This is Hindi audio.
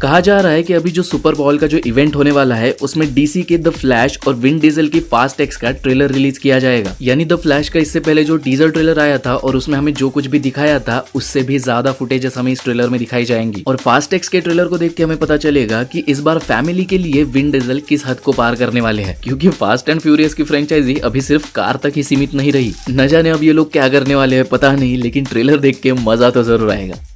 कहा जा रहा है कि अभी जो सुपर बॉल का जो इवेंट होने वाला है उसमें डीसी के द फ्लैश और विंड डीजल की फास्ट एक्स का ट्रेलर रिलीज किया जाएगा यानी द फ्लैश का इससे पहले जो डीजल ट्रेलर आया था और उसमें हमें जो कुछ भी दिखाया था उससे भी ज्यादा फुटेज हमें इस ट्रेलर में दिखाई जाएंगी और फास्ट एक्स के ट्रेलर को देख के हमें पता चलेगा की इस बार फैमिली के लिए विंड डीजल किस हद को पार करने वाले है क्यूँकी फास्ट एंड फ्यूरियस की फ्रेंचाइजी अभी सिर्फ कार तक ही सीमित नहीं रही न जाने अब ये लोग क्या करने वाले है पता नहीं लेकिन ट्रेलर देख के मजा तो जरूर आएगा